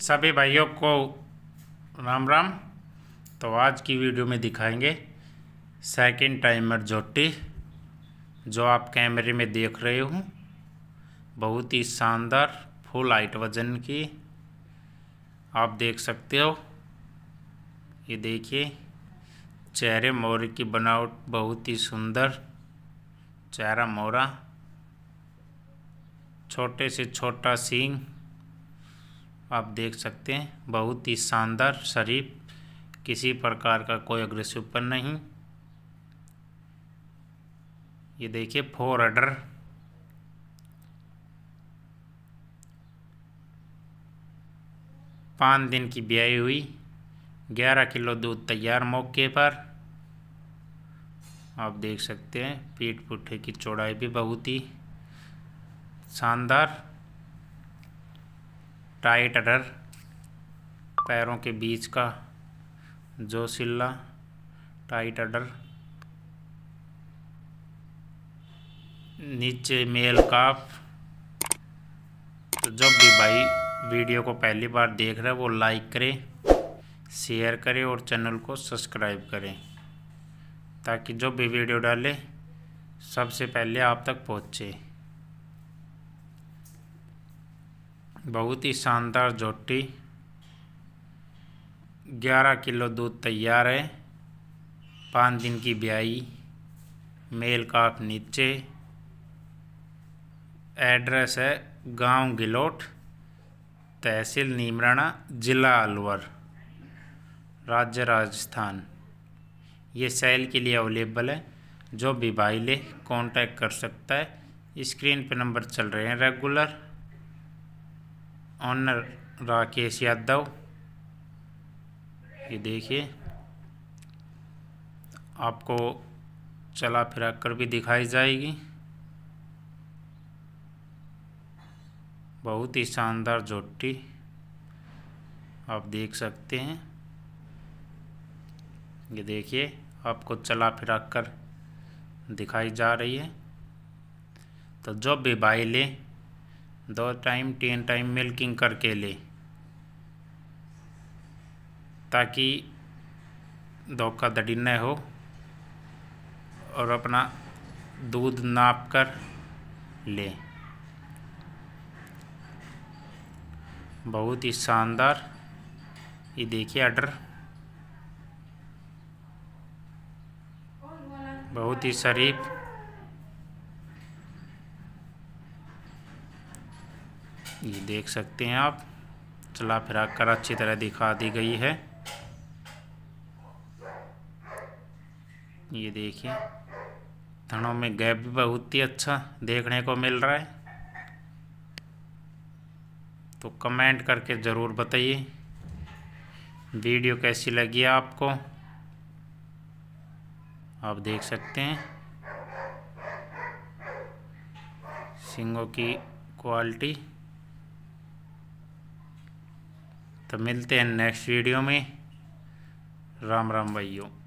सभी भाइयों को राम राम तो आज की वीडियो में दिखाएंगे सेकंड टाइमर जोटी जो आप कैमरे में देख रहे हो बहुत ही शानदार फुल हाइट वजन की आप देख सकते हो ये देखिए चेहरे मोरे की बनावट बहुत ही सुंदर चेहरा मोरा छोटे से छोटा सींग आप देख सकते हैं बहुत ही शानदार शरीफ किसी प्रकार का कोई अग्रेसिव पर नहीं ये देखिए फोर ऑर्डर पाँच दिन की ब्याई हुई ग्यारह किलो दूध तैयार मौके पर आप देख सकते हैं पीठ पुठे की चौड़ाई भी बहुत ही शानदार टाइट अडर पैरों के बीच का जो सिल्ला टाइट अडर नीचे मेल काफ तो जब भी भाई वीडियो को पहली बार देख रहे हैं वो लाइक करें शेयर करें और चैनल को सब्सक्राइब करें ताकि जो भी वीडियो डाले सबसे पहले आप तक पहुँचे बहुत ही शानदार जोटी 11 किलो दूध तैयार है पाँच दिन की ब्याई मेल काफ नीचे एड्रेस है गांव गिलोट तहसील नीमराणा ज़िला अलवर राज्य राजस्थान ये सेल के लिए अवेलेबल है जो भी भाई ले कॉन्टैक्ट कर सकता है स्क्रीन पर नंबर चल रहे हैं रेगुलर ऑनर राकेश यादव ये देखिए आपको चला फिरा कर भी दिखाई जाएगी बहुत ही शानदार झोटी आप देख सकते हैं ये देखिए आपको चला फिरा कर दिखाई जा रही है तो जो भी भाई ले दो टाइम तीन टाइम मिल्किंग करके ले ताकि धोखा धड़ी न हो और अपना दूध नाप कर ले बहुत ही शानदार ये देखिए आर्डर बहुत ही शरीफ ये देख सकते हैं आप चला फिरा कर अच्छी तरह दिखा दी गई है ये देखिए धनों में गैप भी बहुत ही अच्छा देखने को मिल रहा है तो कमेंट करके ज़रूर बताइए वीडियो कैसी लगी आपको आप देख सकते हैं सिंगों की क्वालिटी तो मिलते हैं नेक्स्ट वीडियो में राम राम भाइयों